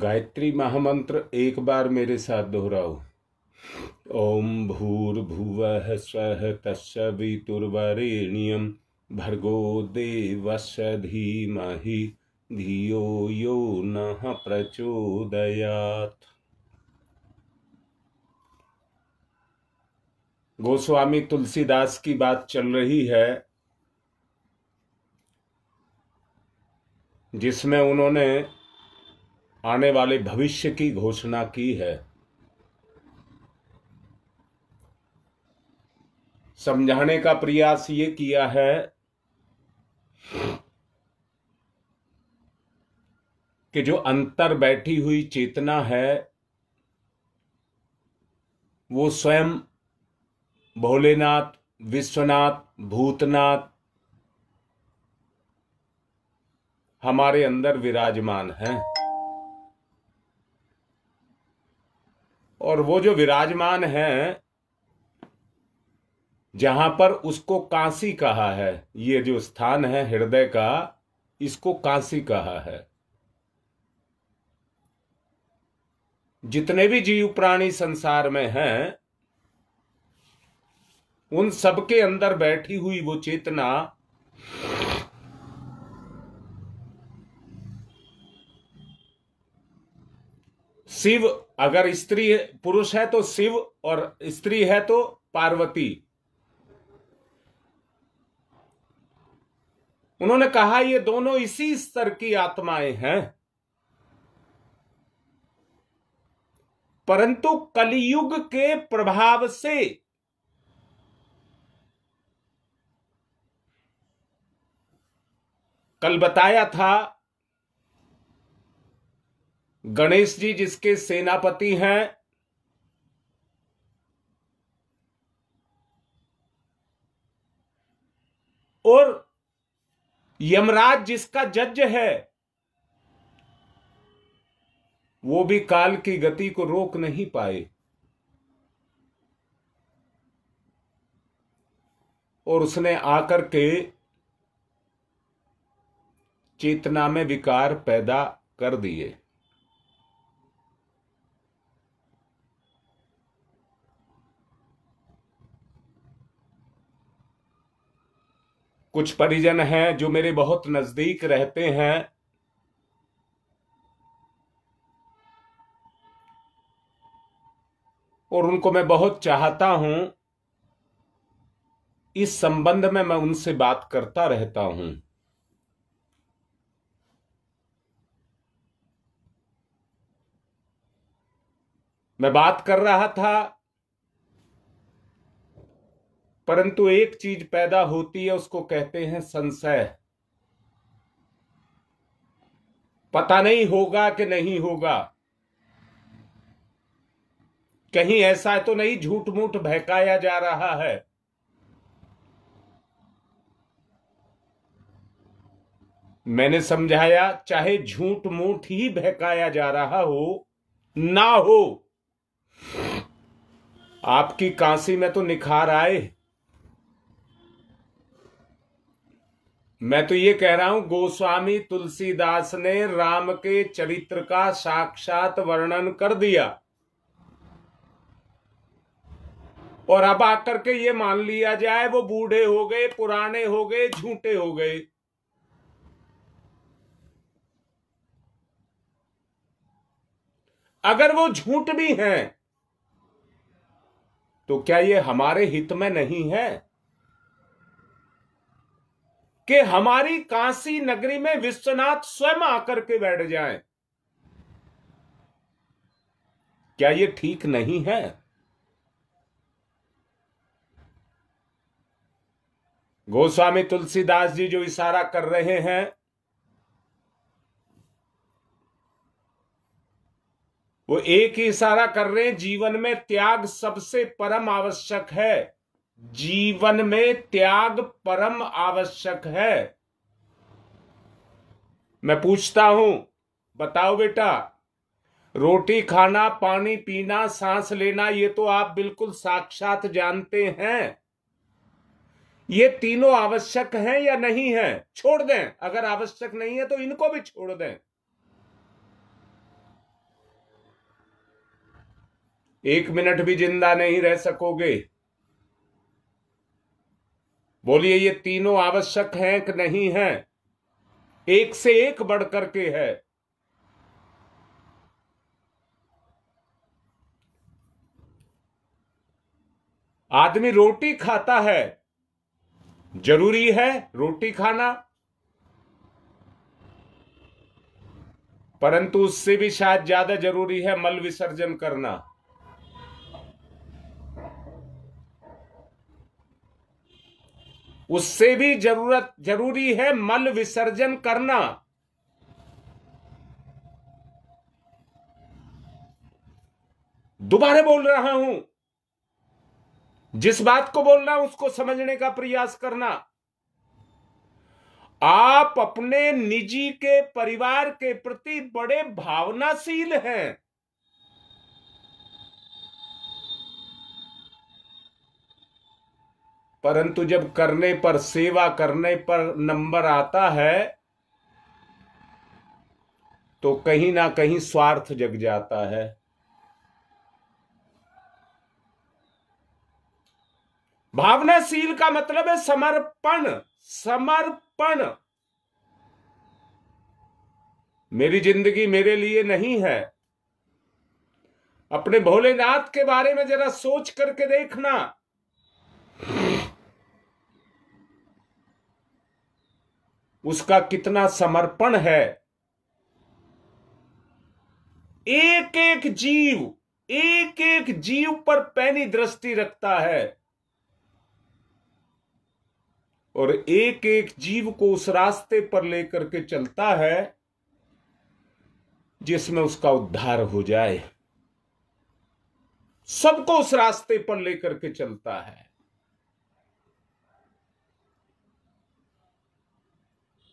गायत्री महामंत्र एक बार मेरे साथ दोहराओ ओम भूर्भुव स्व तस्वीतुर्वरेण्यम भर्गो देवश धीमहि धियो यो न प्रचोदयात गोस्वामी तुलसीदास की बात चल रही है जिसमें उन्होंने आने वाले भविष्य की घोषणा की है समझाने का प्रयास ये किया है कि जो अंतर बैठी हुई चेतना है वो स्वयं भोलेनाथ विश्वनाथ भूतनाथ हमारे अंदर विराजमान हैं और वो जो विराजमान है जहां पर उसको कांसी कहा है ये जो स्थान है हृदय का इसको कांसी कहा है जितने भी जीव प्राणी संसार में हैं उन सबके अंदर बैठी हुई वो चेतना शिव अगर स्त्री पुरुष है तो शिव और स्त्री है तो पार्वती उन्होंने कहा ये दोनों इसी स्तर की आत्माएं हैं परंतु कलयुग के प्रभाव से कल बताया था गणेश जी जिसके सेनापति हैं और यमराज जिसका जज है वो भी काल की गति को रोक नहीं पाए और उसने आकर के चेतना में विकार पैदा कर दिए कुछ परिजन हैं जो मेरे बहुत नज़दीक रहते हैं और उनको मैं बहुत चाहता हूं इस संबंध में मैं उनसे बात करता रहता हूं मैं बात कर रहा था परंतु एक चीज पैदा होती है उसको कहते हैं संशय पता नहीं होगा कि नहीं होगा कहीं ऐसा है तो नहीं झूठ मूठ बहकाया जा रहा है मैंने समझाया चाहे झूठ मूठ ही बहकाया जा रहा हो ना हो आपकी कांसी में तो निखार आए मैं तो ये कह रहा हूं गोस्वामी तुलसीदास ने राम के चरित्र का साक्षात वर्णन कर दिया और अब आकर के ये मान लिया जाए वो बूढ़े हो गए पुराने हो गए झूठे हो गए अगर वो झूठ भी हैं तो क्या ये हमारे हित में नहीं है कि हमारी काशी नगरी में विश्वनाथ स्वयं आकर के बैठ जाए क्या ये ठीक नहीं है गोस्वामी तुलसीदास जी जो इशारा कर रहे हैं वो एक ही इशारा कर रहे हैं जीवन में त्याग सबसे परम आवश्यक है जीवन में त्याग परम आवश्यक है मैं पूछता हूं बताओ बेटा रोटी खाना पानी पीना सांस लेना ये तो आप बिल्कुल साक्षात जानते हैं ये तीनों आवश्यक हैं या नहीं है छोड़ दें अगर आवश्यक नहीं है तो इनको भी छोड़ दें एक मिनट भी जिंदा नहीं रह सकोगे बोलिए ये तीनों आवश्यक हैं कि नहीं है एक से एक बढ़कर के है आदमी रोटी खाता है जरूरी है रोटी खाना परंतु उससे भी शायद ज्यादा जरूरी है मल विसर्जन करना उससे भी जरूरत जरूरी है मल विसर्जन करना दोबारा बोल रहा हूं जिस बात को बोल रहा हूं उसको समझने का प्रयास करना आप अपने निजी के परिवार के प्रति बड़े भावनाशील हैं परंतु जब करने पर सेवा करने पर नंबर आता है तो कहीं ना कहीं स्वार्थ जग जाता है भावनाशील का मतलब है समर्पण समर्पण मेरी जिंदगी मेरे लिए नहीं है अपने भोलेनाथ के बारे में जरा सोच करके देखना उसका कितना समर्पण है एक एक जीव एक एक जीव पर पैनी दृष्टि रखता है और एक एक जीव को उस रास्ते पर लेकर के चलता है जिसमें उसका उद्धार हो जाए सबको उस रास्ते पर लेकर के चलता है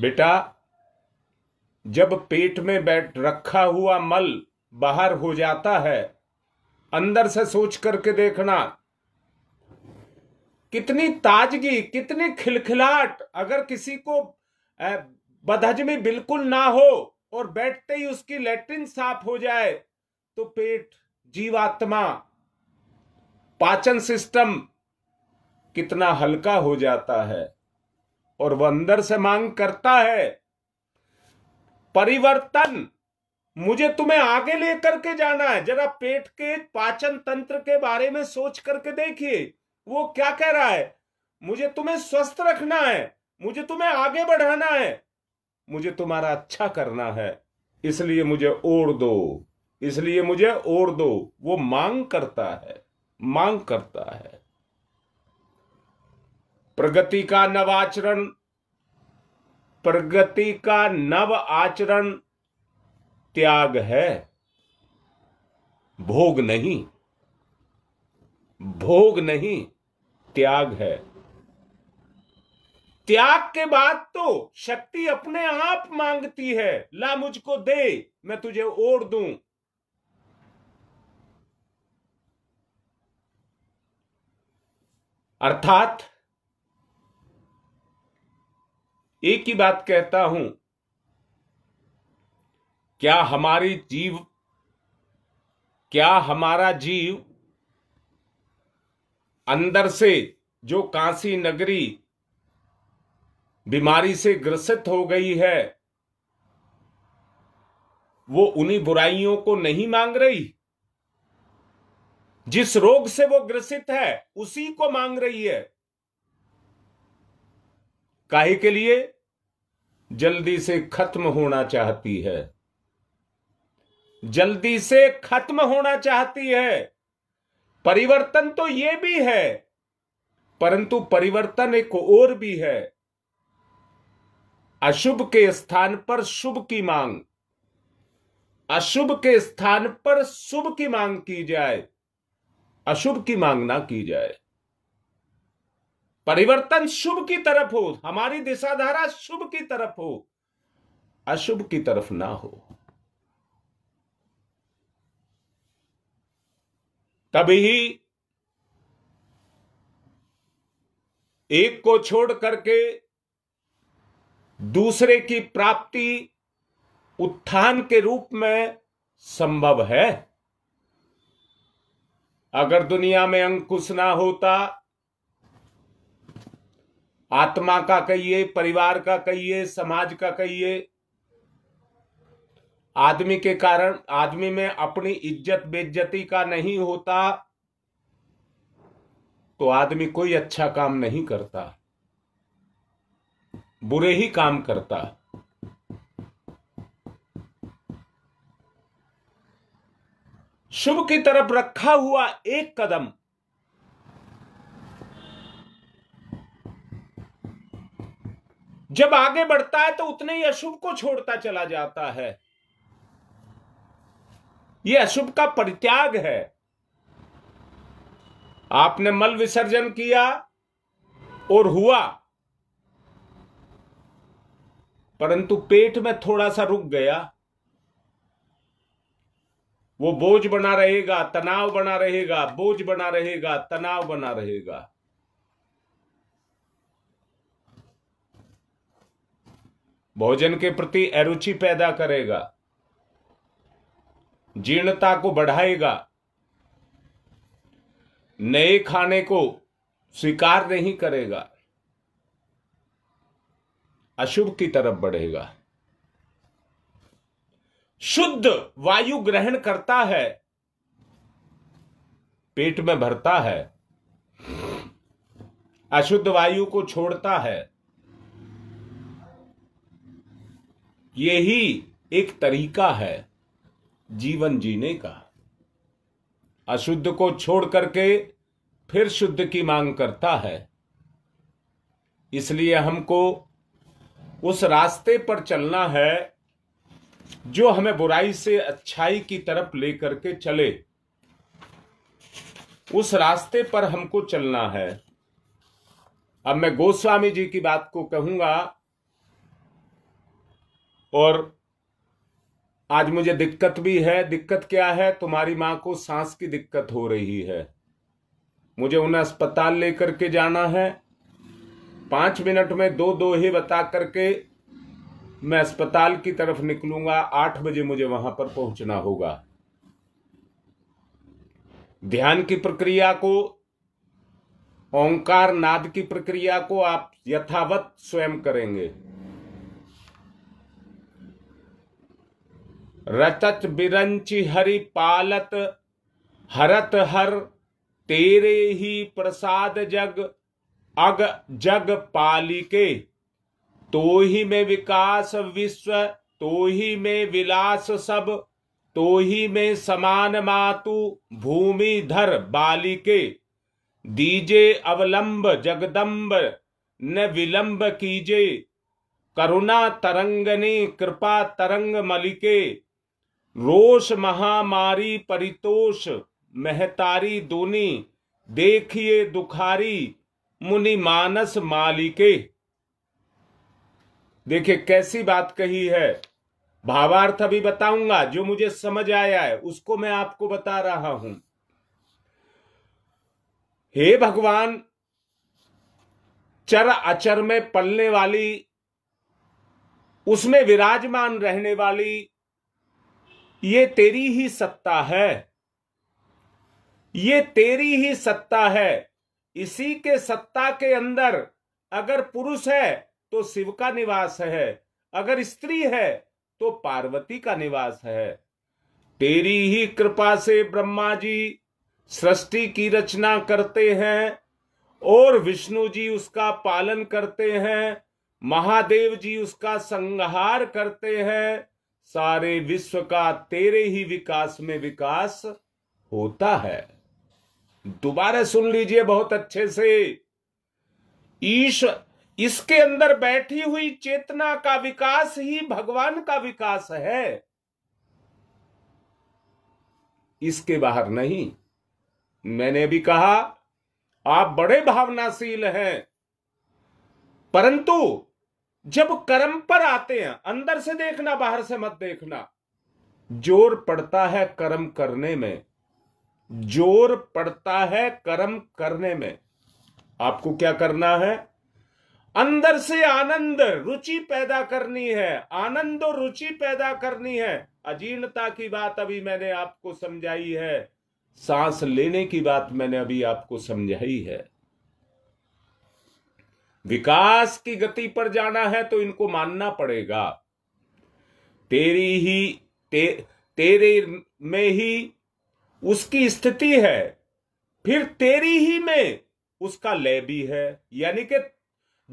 बेटा जब पेट में बैठ रखा हुआ मल बाहर हो जाता है अंदर से सोच करके देखना कितनी ताजगी कितनी खिलखिलाट अगर किसी को बदहजमी बिल्कुल ना हो और बैठते ही उसकी लेटरिन साफ हो जाए तो पेट जीवात्मा पाचन सिस्टम कितना हल्का हो जाता है और वह अंदर से मांग करता है परिवर्तन मुझे तुम्हें आगे लेकर के जाना है जरा पेट के पाचन तंत्र के बारे में सोच करके देखिए वो क्या कह रहा है मुझे तुम्हें स्वस्थ रखना है मुझे तुम्हें आगे बढ़ाना है मुझे तुम्हारा अच्छा करना है इसलिए मुझे ओढ़ दो इसलिए मुझे ओढ़ दो वो मांग करता है मांग करता है प्रगति का नवाचरण प्रगति का नव आचरण त्याग है भोग नहीं भोग नहीं त्याग है त्याग के बाद तो शक्ति अपने आप मांगती है ला मुझको दे मैं तुझे ओढ़ दू अर्थात एक ही बात कहता हूं क्या हमारी जीव क्या हमारा जीव अंदर से जो कांसी नगरी बीमारी से ग्रसित हो गई है वो उन्हीं बुराइयों को नहीं मांग रही जिस रोग से वो ग्रसित है उसी को मांग रही है काहे के लिए जल्दी से खत्म होना चाहती है जल्दी से खत्म होना चाहती है परिवर्तन तो ये भी है परंतु परिवर्तन एक और भी है अशुभ के स्थान पर शुभ की मांग अशुभ के स्थान पर शुभ की मांग की जाए अशुभ की मांग ना की जाए परिवर्तन शुभ की तरफ हो हमारी दिशाधारा शुभ की तरफ हो अशुभ की तरफ ना हो तभी ही एक को छोड़ करके दूसरे की प्राप्ति उत्थान के रूप में संभव है अगर दुनिया में अंकुश ना होता आत्मा का कहिए परिवार का कहिए समाज का कहिए आदमी के कारण आदमी में अपनी इज्जत बेज्जती का नहीं होता तो आदमी कोई अच्छा काम नहीं करता बुरे ही काम करता शुभ की तरफ रखा हुआ एक कदम जब आगे बढ़ता है तो उतने ही अशुभ को छोड़ता चला जाता है यह अशुभ का परित्याग है आपने मल विसर्जन किया और हुआ परंतु पेट में थोड़ा सा रुक गया वो बोझ बना रहेगा तनाव बना रहेगा बोझ बना रहेगा तनाव बना रहेगा भोजन के प्रति अरुचि पैदा करेगा जीर्णता को बढ़ाएगा नए खाने को स्वीकार नहीं करेगा अशुभ की तरफ बढ़ेगा शुद्ध वायु ग्रहण करता है पेट में भरता है अशुद्ध वायु को छोड़ता है ये ही एक तरीका है जीवन जीने का अशुद्ध को छोड़ करके फिर शुद्ध की मांग करता है इसलिए हमको उस रास्ते पर चलना है जो हमें बुराई से अच्छाई की तरफ लेकर के चले उस रास्ते पर हमको चलना है अब मैं गोस्वामी जी की बात को कहूंगा और आज मुझे दिक्कत भी है दिक्कत क्या है तुम्हारी मां को सांस की दिक्कत हो रही है मुझे उन्हें अस्पताल लेकर के जाना है पांच मिनट में दो दो ही बता करके मैं अस्पताल की तरफ निकलूंगा आठ बजे मुझे वहां पर पहुंचना होगा ध्यान की प्रक्रिया को ओंकार नाद की प्रक्रिया को आप यथावत स्वयं करेंगे रचत बिरंचि हरि पालत हरत हर तेरे ही प्रसाद जग अग जग पालिके तो ही में विकास विश्व तो ही में विलास सब तो ही में समान मातु भूमिधर बालिके दीजे अवलंब जगदम्ब न विलंब कीजे करुणा तरंगनी कृपा तरंग मलिके रोष महामारी परितोष महतारी दुनी देखिए दुखारी मुनि मानस मालिके देखिए कैसी बात कही है भावार्थ अभी बताऊंगा जो मुझे समझ आया है उसको मैं आपको बता रहा हूं हे भगवान चर अचर में पलने वाली उसमें विराजमान रहने वाली ये तेरी ही सत्ता है ये तेरी ही सत्ता है इसी के सत्ता के अंदर अगर पुरुष है तो शिव का निवास है अगर स्त्री है तो पार्वती का निवास है तेरी ही कृपा से ब्रह्मा जी सृष्टि की रचना करते हैं और विष्णु जी उसका पालन करते हैं महादेव जी उसका संहार करते हैं सारे विश्व का तेरे ही विकास में विकास होता है दोबारा सुन लीजिए बहुत अच्छे से ईश इसके अंदर बैठी हुई चेतना का विकास ही भगवान का विकास है इसके बाहर नहीं मैंने भी कहा आप बड़े भावनाशील हैं परंतु जब कर्म पर आते हैं अंदर से देखना बाहर से मत देखना जोर पड़ता है कर्म करने में जोर पड़ता है कर्म करने में आपको क्या करना है अंदर से आनंद रुचि पैदा करनी है आनंद और रुचि पैदा करनी है अजीर्णता की बात अभी मैंने आपको समझाई है सांस लेने की बात मैंने अभी आपको समझाई है विकास की गति पर जाना है तो इनको मानना पड़ेगा तेरी ही ते, तेरे में ही उसकी स्थिति है फिर तेरी ही में उसका लय भी है यानी कि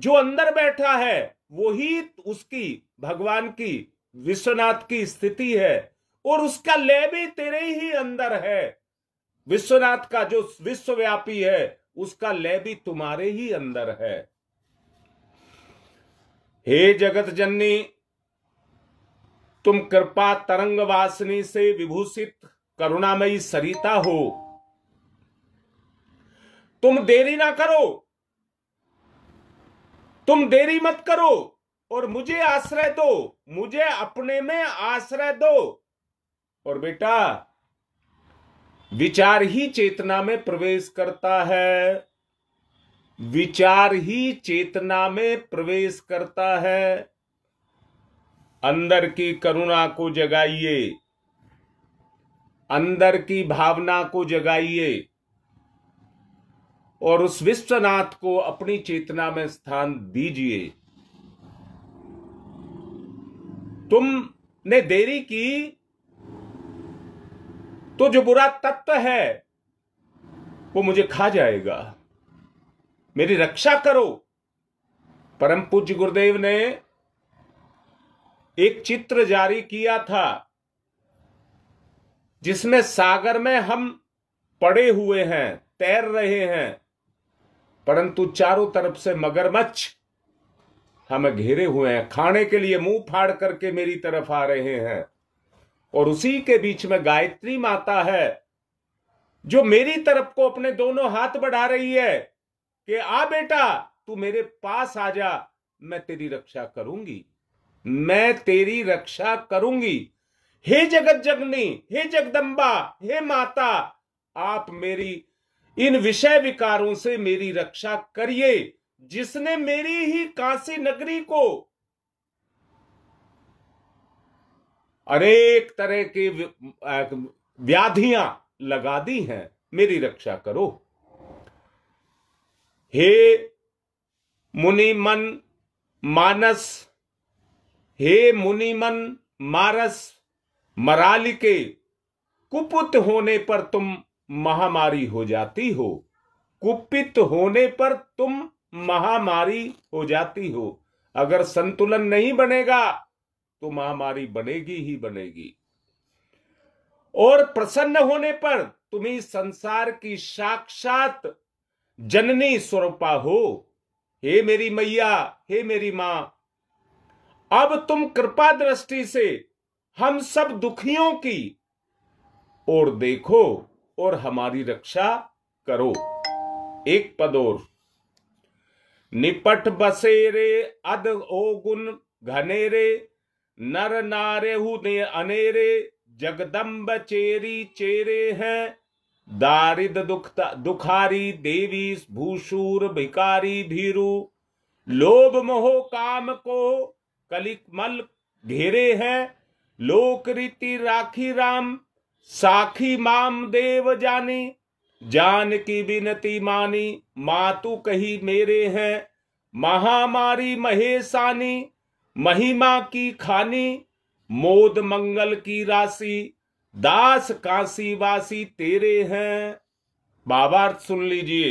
जो अंदर बैठा है वो ही उसकी भगवान की विश्वनाथ की स्थिति है और उसका लय भी तेरे ही अंदर है विश्वनाथ का जो विश्वव्यापी है उसका लय भी तुम्हारे ही अंदर है हे जगत जननी तुम कृपा तरंग वासनी से विभूषित करुणामयी सरिता हो तुम देरी ना करो तुम देरी मत करो और मुझे आश्रय दो मुझे अपने में आश्रय दो और बेटा विचार ही चेतना में प्रवेश करता है विचार ही चेतना में प्रवेश करता है अंदर की करुणा को जगाइए अंदर की भावना को जगाइए और उस विश्वनाथ को अपनी चेतना में स्थान दीजिए तुमने देरी की तो जो बुरा तत्व है वो मुझे खा जाएगा मेरी रक्षा करो परम पूज्य गुरुदेव ने एक चित्र जारी किया था जिसमें सागर में हम पड़े हुए हैं तैर रहे हैं परंतु चारों तरफ से मगरमच्छ हमें घेरे हुए हैं खाने के लिए मुंह फाड़ करके मेरी तरफ आ रहे हैं और उसी के बीच में गायत्री माता है जो मेरी तरफ को अपने दोनों हाथ बढ़ा रही है कि आ बेटा तू मेरे पास आ जा मैं तेरी रक्षा करूंगी मैं तेरी रक्षा करूंगी हे जगत जगनी हे जगदम्बा हे माता आप मेरी इन विषय विकारों से मेरी रक्षा करिए जिसने मेरी ही काशी नगरी को अनेक तरह की व्याधियां लगा दी हैं मेरी रक्षा करो हे मुनि मन मानस हे मुनि मन मारस मराल के कुपित होने पर तुम महामारी हो जाती हो कुपित होने पर तुम महामारी हो जाती हो अगर संतुलन नहीं बनेगा तो महामारी बनेगी ही बनेगी और प्रसन्न होने पर तुम्हें संसार की साक्षात जननी स्वरूपा हो हे मेरी मैया हे मेरी मां अब तुम कृपा दृष्टि से हम सब दुखियों की और देखो और हमारी रक्षा करो एक पदोर निपट बसेरे अद ओ गुण घनेरे नर नारे हु अनेरे जगदम्ब चेरी चेरे हैं दारिद दुखता दुखारी देवी भूषूर भिकारी धीरु लोभ मोह काम को कलिक मल घेरे है लोक रीति राखी राम साखी माम देव जानी जान की विनती मानी मातु कही मेरे हैं महामारी महेशानी महिमा की खानी मोद मंगल की राशि दास काशीवासी तेरे हैं बाबार्थ सुन लीजिए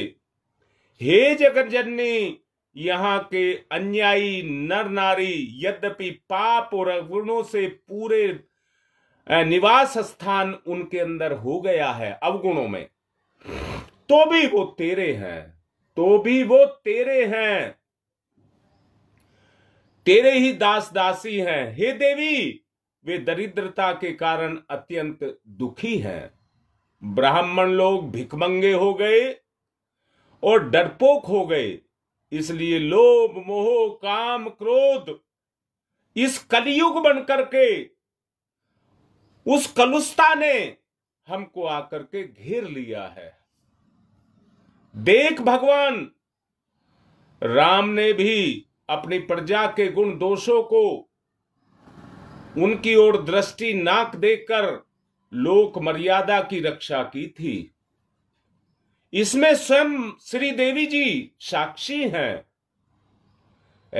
हे जगत जननी यहाँ के अन्यायी नर नारी यद्यपि पाप और अवगुणों से पूरे निवास स्थान उनके अंदर हो गया है अवगुणों में तो भी वो तेरे हैं तो भी वो तेरे हैं तेरे ही दास दासी हैं हे देवी वे दरिद्रता के कारण अत्यंत दुखी हैं ब्राह्मण लोग भिकमंगे हो गए और डरपोक हो गए इसलिए लोभ मोह काम क्रोध इस कलयुग बनकर के उस कलुस्ता ने हमको आकर के घेर लिया है देख भगवान राम ने भी अपनी प्रजा के गुण दोषों को उनकी ओर दृष्टि नाक देकर लोक मर्यादा की रक्षा की थी इसमें स्वयं श्री देवी जी साक्षी हैं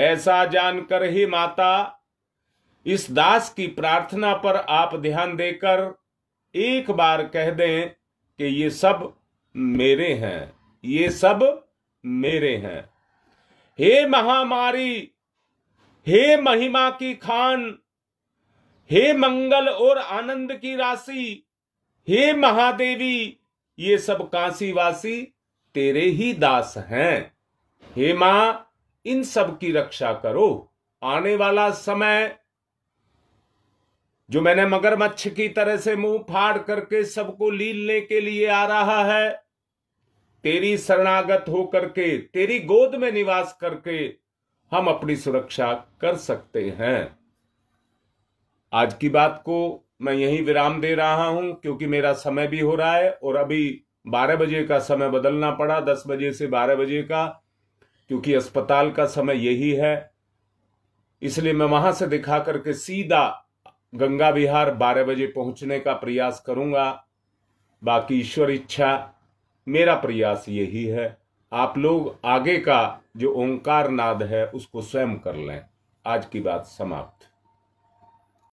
ऐसा जानकर ही माता इस दास की प्रार्थना पर आप ध्यान देकर एक बार कह दें कि ये सब मेरे हैं ये सब मेरे हैं हे महामारी हे महिमा की खान हे मंगल और आनंद की राशि हे महादेवी ये सब काशीवासी तेरे ही दास हैं हे मां इन सब की रक्षा करो आने वाला समय जो मैंने मगरमच्छ की तरह से मुंह फाड़ करके सबको लीलने के लिए आ रहा है तेरी शरणागत होकर के तेरी गोद में निवास करके हम अपनी सुरक्षा कर सकते हैं आज की बात को मैं यहीं विराम दे रहा हूं क्योंकि मेरा समय भी हो रहा है और अभी बारह बजे का समय बदलना पड़ा दस बजे से बारह बजे का क्योंकि अस्पताल का समय यही है इसलिए मैं वहां से दिखा करके सीधा गंगा विहार बारह बजे पहुंचने का प्रयास करूंगा बाकी ईश्वर इच्छा मेरा प्रयास यही है आप लोग आगे का जो ओंकार नाद है उसको स्वयं कर लें आज की बात समाप्त